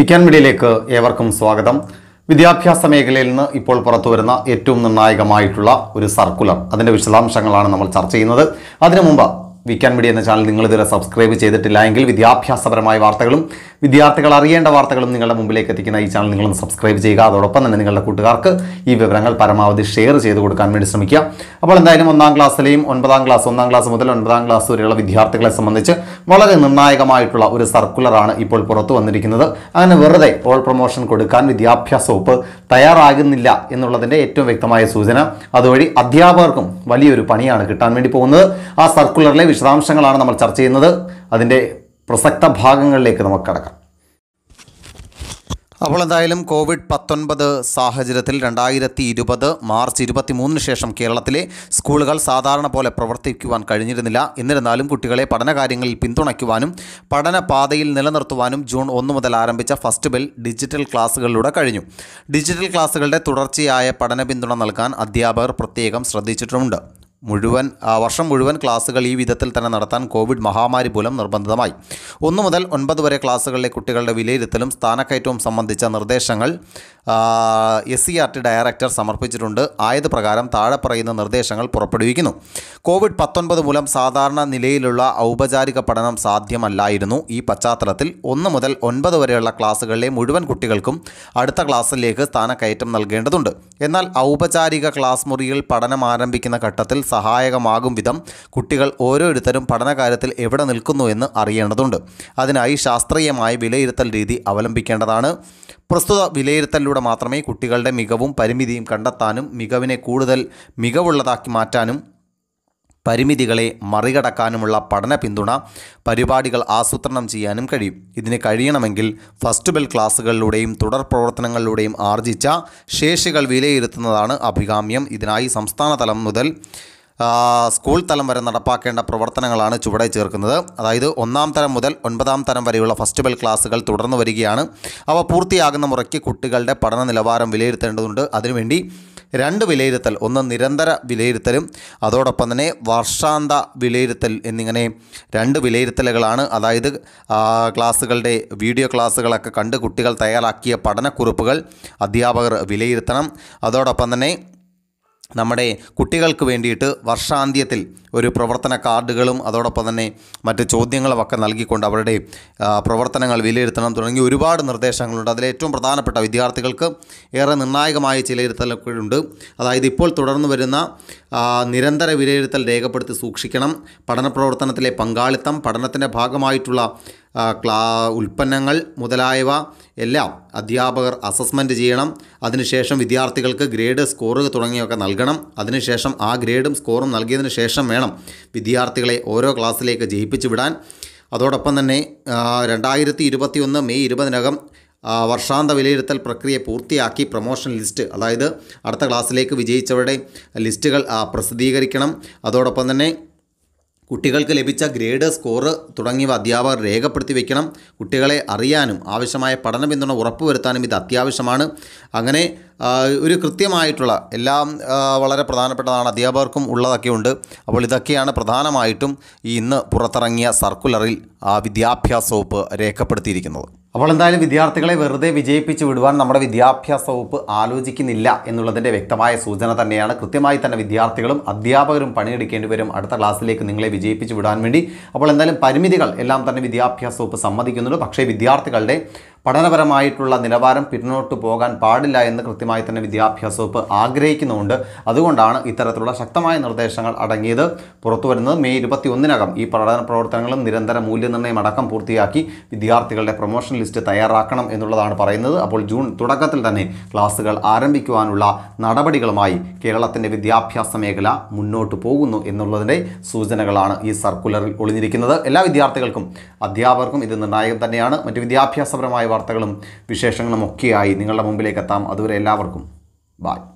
വിക്കാൻ മീഡിയയിലേക്ക് ഏവർക്കും സ്വാഗതം വിദ്യാഭ്യാസ മേഖലയിൽ നിന്ന് ഇപ്പോൾ പുറത്തുവരുന്ന ഏറ്റവും നിർണായകമായിട്ടുള്ള ഒരു സർക്കുലർ അതിൻ്റെ വിശദാംശങ്ങളാണ് നമ്മൾ ചർച്ച ചെയ്യുന്നത് അതിനു മുമ്പ് വിക്കാൻ മീഡിയ എന്ന ചാനൽ നിങ്ങൾ ഇതുവരെ സബ്സ്ക്രൈബ് ചെയ്തിട്ടില്ല എങ്കിൽ വിദ്യാഭ്യാസപരമായ വാർത്തകളും വിദ്യാർത്ഥികൾ അറിയേണ്ട വാർത്തകളും നിങ്ങളുടെ മുമ്പിലേക്ക് എത്തിക്കുന്ന ഈ ചാനൽ നിങ്ങളൊന്ന് സബ്സ്ക്രൈബ് ചെയ്യുക അതോടൊപ്പം തന്നെ നിങ്ങളുടെ കൂട്ടുകാർക്ക് ഈ വിവരങ്ങൾ പരമാവധി ഷെയർ ചെയ്ത് കൊടുക്കാൻ വേണ്ടി ശ്രമിക്കുക അപ്പോൾ എന്തായാലും ഒന്നാം ക്ലാസ്സിലെയും ഒൻപതാം ക്ലാസ് ഒന്നാം ക്ലാസ് മുതൽ ഒൻപതാം ക്ലാസ് വരെയുള്ള വിദ്യാർത്ഥികളെ സംബന്ധിച്ച് വളരെ നിർണായകമായിട്ടുള്ള ഒരു സർക്കുലറാണ് ഇപ്പോൾ പുറത്തു വന്നിരിക്കുന്നത് അങ്ങനെ വെറുതെ ഓൾ പ്രൊമോഷൻ കൊടുക്കാൻ വിദ്യാഭ്യാസ വകുപ്പ് തയ്യാറാകുന്നില്ല എന്നുള്ളതിൻ്റെ ഏറ്റവും വ്യക്തമായ സൂചന അതുവഴി അധ്യാപകർക്കും വലിയൊരു പണിയാണ് കിട്ടാൻ വേണ്ടി പോകുന്നത് ആ സർക്കുലറിലെ വിശദാംശങ്ങളാണ് നമ്മൾ ചർച്ച ചെയ്യുന്നത് അതിൻ്റെ പ്രസക്ത ഭാഗങ്ങളിലേക്ക് നമുക്ക് കടക്കാം അപ്പോൾ എന്തായാലും കോവിഡ് പത്തൊൻപത് സാഹചര്യത്തിൽ രണ്ടായിരത്തി ഇരുപത് മാർച്ച് ഇരുപത്തി മൂന്നിന് ശേഷം കേരളത്തിലെ സ്കൂളുകൾ സാധാരണ പോലെ പ്രവർത്തിക്കുവാൻ കഴിഞ്ഞിരുന്നില്ല എന്നിരുന്നാലും കുട്ടികളെ പഠനകാര്യങ്ങളിൽ പിന്തുണയ്ക്കുവാനും പഠനപാതയിൽ നിലനിർത്തുവാനും ജൂൺ ഒന്ന് മുതൽ ആരംഭിച്ച ഫസ്റ്റ് ബെൽ ഡിജിറ്റൽ ക്ലാസ്സുകളിലൂടെ കഴിഞ്ഞു ഡിജിറ്റൽ ക്ലാസ്സുകളുടെ തുടർച്ചയായ പഠന പിന്തുണ നൽകാൻ അധ്യാപകർ പ്രത്യേകം ശ്രദ്ധിച്ചിട്ടുമുണ്ട് മുഴുവൻ വർഷം മുഴുവൻ ക്ലാസ്സുകൾ ഈ വിധത്തിൽ തന്നെ നടത്താൻ കോവിഡ് മഹാമാരി മൂലം നിർബന്ധിതമായി ഒന്നു മുതൽ ഒൻപത് വരെ ക്ലാസ്സുകളിലെ കുട്ടികളുടെ വിലയിരുത്തലും സ്ഥാനക്കയറ്റവും സംബന്ധിച്ച നിർദ്ദേശങ്ങൾ S C R T director സമർപ്പിച്ചിട്ടുണ്ട് ആയത് പ്രകാരം താഴെ പറയുന്ന നിർദ്ദേശങ്ങൾ പുറപ്പെടുവിക്കുന്നു കോവിഡ് പത്തൊൻപത് മൂലം സാധാരണ നിലയിലുള്ള ഔപചാരിക പഠനം സാധ്യമല്ലായിരുന്നു ഈ പശ്ചാത്തലത്തിൽ ഒന്ന് മുതൽ ഒൻപത് വരെയുള്ള ക്ലാസ്സുകളിലെ മുഴുവൻ കുട്ടികൾക്കും അടുത്ത ക്ലാസ്സിലേക്ക് സ്ഥാനക്കയറ്റം നൽകേണ്ടതുണ്ട് എന്നാൽ ഔപചാരിക ക്ലാസ് മുറിയിൽ പഠനം ആരംഭിക്കുന്ന ഘട്ടത്തിൽ സഹായകമാകും വിധം കുട്ടികൾ ഓരോരുത്തരും പഠനകാര്യത്തിൽ എവിടെ നിൽക്കുന്നു എന്ന് അറിയേണ്ടതുണ്ട് അതിനായി ശാസ്ത്രീയമായ വിലയിരുത്തൽ രീതി അവലംബിക്കേണ്ടതാണ് പ്രസ്തുത വിലയിരുത്തലിലൂടെ മാത്രമേ കുട്ടികളുടെ മികവും പരിമിതിയും കണ്ടെത്താനും മികവിനെ കൂടുതൽ മികവുള്ളതാക്കി മാറ്റാനും പരിമിതികളെ മറികടക്കാനുമുള്ള പഠന പിന്തുണ പരിപാടികൾ ആസൂത്രണം ചെയ്യാനും കഴിയും ഇതിന് കഴിയണമെങ്കിൽ ഫസ്റ്റ് ബെൽ ക്ലാസ്സുകളിലൂടെയും തുടർ പ്രവർത്തനങ്ങളിലൂടെയും ആർജിച്ച ശേഷികൾ വിലയിരുത്തുന്നതാണ് അഭികാമ്യം ഇതിനായി സംസ്ഥാനതലം മുതൽ സ്കൂൾ തലം വരെ നടപ്പാക്കേണ്ട പ്രവർത്തനങ്ങളാണ് ചുവടെ ചേർക്കുന്നത് അതായത് ഒന്നാം തരം മുതൽ ഒൻപതാം തരം വരെയുള്ള ഫസ്റ്റ് ബെൽ ക്ലാസ്സുകൾ തുടർന്നു വരികയാണ് അവ പൂർത്തിയാകുന്ന മുറയ്ക്ക് കുട്ടികളുടെ പഠന നിലവാരം വിലയിരുത്തേണ്ടതുണ്ട് അതിനുവേണ്ടി രണ്ട് വിലയിരുത്തൽ ഒന്ന് നിരന്തര വിലയിരുത്തലും അതോടൊപ്പം തന്നെ വർഷാന്ത വിലയിരുത്തൽ എന്നിങ്ങനെ രണ്ട് വിലയിരുത്തലുകളാണ് അതായത് ക്ലാസ്സുകളുടെ വീഡിയോ ക്ലാസ്സുകളൊക്കെ കണ്ട് കുട്ടികൾ തയ്യാറാക്കിയ പഠനക്കുറിപ്പുകൾ അധ്യാപകർ വിലയിരുത്തണം അതോടൊപ്പം തന്നെ നമ്മുടെ കുട്ടികൾക്ക് വേണ്ടിയിട്ട് വർഷാന്ത്യത്തിൽ ഒരു പ്രവർത്തന കാർഡുകളും അതോടൊപ്പം തന്നെ മറ്റ് ചോദ്യങ്ങളും ഒക്കെ നൽകിക്കൊണ്ട് അവരുടെ പ്രവർത്തനങ്ങൾ വിലയിരുത്തണം തുടങ്ങി ഒരുപാട് നിർദ്ദേശങ്ങളുണ്ട് അതിൽ ഏറ്റവും പ്രധാനപ്പെട്ട വിദ്യാർത്ഥികൾക്ക് ഏറെ നിർണായകമായ ചിലയിരുത്തലുണ്ട് അതായത് ഇപ്പോൾ തുടർന്നു വരുന്ന നിരന്തര വിലയിരുത്തൽ രേഖപ്പെടുത്തി സൂക്ഷിക്കണം പഠന പ്രവർത്തനത്തിലെ പങ്കാളിത്തം പഠനത്തിൻ്റെ ഭാഗമായിട്ടുള്ള ക്ലാ ഉൽപ്പന്നങ്ങൾ മുതലായവ എല്ലാം അധ്യാപകർ അസസ്മെൻറ്റ് ചെയ്യണം അതിനുശേഷം വിദ്യാർത്ഥികൾക്ക് ഗ്രേഡ് സ്കോറ് തുടങ്ങിയൊക്കെ നൽകണം അതിനുശേഷം ആ ഗ്രേഡും സ്കോറും നൽകിയതിന് ശേഷം വേണം വിദ്യാർത്ഥികളെ ഓരോ ക്ലാസ്സിലേക്ക് ജയിപ്പിച്ചു വിടാൻ അതോടൊപ്പം തന്നെ രണ്ടായിരത്തി ഇരുപത്തിയൊന്ന് മെയ് ഇരുപതിനകം വർഷാന്ത വിലയിരുത്തൽ പ്രക്രിയ പൂർത്തിയാക്കി പ്രൊമോഷൻ ലിസ്റ്റ് അതായത് അടുത്ത ക്ലാസ്സിലേക്ക് വിജയിച്ചവരുടെ ലിസ്റ്റുകൾ പ്രസിദ്ധീകരിക്കണം അതോടൊപ്പം തന്നെ കുട്ടികൾക്ക് ലഭിച്ച ഗ്രേഡ് സ്കോർ തുടങ്ങിയവ അധ്യാപകർ രേഖപ്പെടുത്തി വയ്ക്കണം കുട്ടികളെ അറിയാനും ആവശ്യമായ പഠന പിന്തുണ ഉറപ്പുവരുത്താനും ഇത് അത്യാവശ്യമാണ് അങ്ങനെ ഒരു കൃത്യമായിട്ടുള്ള എല്ലാം വളരെ പ്രധാനപ്പെട്ടതാണ് അധ്യാപകർക്കും ഉള്ളതൊക്കെയുണ്ട് അപ്പോൾ ഇതൊക്കെയാണ് പ്രധാനമായിട്ടും ഈ ഇന്ന് പുറത്തിറങ്ങിയ സർക്കുലറിൽ വിദ്യാഭ്യാസ വകുപ്പ് രേഖപ്പെടുത്തിയിരിക്കുന്നത് അപ്പോൾ എന്തായാലും വിദ്യാർത്ഥികളെ വെറുതെ വിജയിപ്പിച്ച് വിടുവാൻ നമ്മുടെ വിദ്യാഭ്യാസ വകുപ്പ് ആലോചിക്കുന്നില്ല എന്നുള്ളതിൻ്റെ വ്യക്തമായ സൂചന തന്നെയാണ് കൃത്യമായി തന്നെ വിദ്യാർത്ഥികളും അധ്യാപകരും പണിയെടുക്കേണ്ടി വരും അടുത്ത ക്ലാസ്സിലേക്ക് നിങ്ങളെ വിജയിപ്പിച്ച് വിടാൻ വേണ്ടി അപ്പോൾ എന്തായാലും പരിമിതികൾ എല്ലാം തന്നെ വിദ്യാഭ്യാസ വകുപ്പ് സമ്മതിക്കുന്നുണ്ട് പക്ഷേ വിദ്യാർത്ഥികളുടെ പഠനപരമായിട്ടുള്ള നിലവാരം പിന്നോട്ട് പോകാൻ പാടില്ല എന്ന് കൃത്യമായി തന്നെ വിദ്യാഭ്യാസ വകുപ്പ് ആഗ്രഹിക്കുന്നുണ്ട് അതുകൊണ്ടാണ് ഇത്തരത്തിലുള്ള ശക്തമായ നിർദ്ദേശങ്ങൾ അടങ്ങിയത് പുറത്തു വരുന്നത് മെയ് ഇരുപത്തി ഒന്നിനകം ഈ പഠന പ്രവർത്തനങ്ങളും നിരന്തര മൂല്യനിർണ്ണയം അടക്കം പൂർത്തിയാക്കി വിദ്യാർത്ഥികളുടെ പ്രൊമോഷൻ ലിസ്റ്റ് തയ്യാറാക്കണം എന്നുള്ളതാണ് പറയുന്നത് അപ്പോൾ ജൂൺ തുടക്കത്തിൽ തന്നെ ക്ലാസ്സുകൾ ആരംഭിക്കുവാനുള്ള നടപടികളുമായി കേരളത്തിൻ്റെ വിദ്യാഭ്യാസ മേഖല മുന്നോട്ട് പോകുന്നു എന്നുള്ളതിൻ്റെ സൂചനകളാണ് ഈ സർക്കുലറിൽ ഒളിഞ്ഞിരിക്കുന്നത് എല്ലാ വിദ്യാർത്ഥികൾക്കും അധ്യാപകർക്കും ഇത് നിർണായകം തന്നെയാണ് മറ്റ് വിദ്യാഭ്യാസപരമായ വാർത്തകളും വിശേഷങ്ങളും ഒക്കെയായി നിങ്ങളുടെ മുമ്പിലേക്ക് എത്താം അതുവരെ എല്ലാവർക്കും ബായ്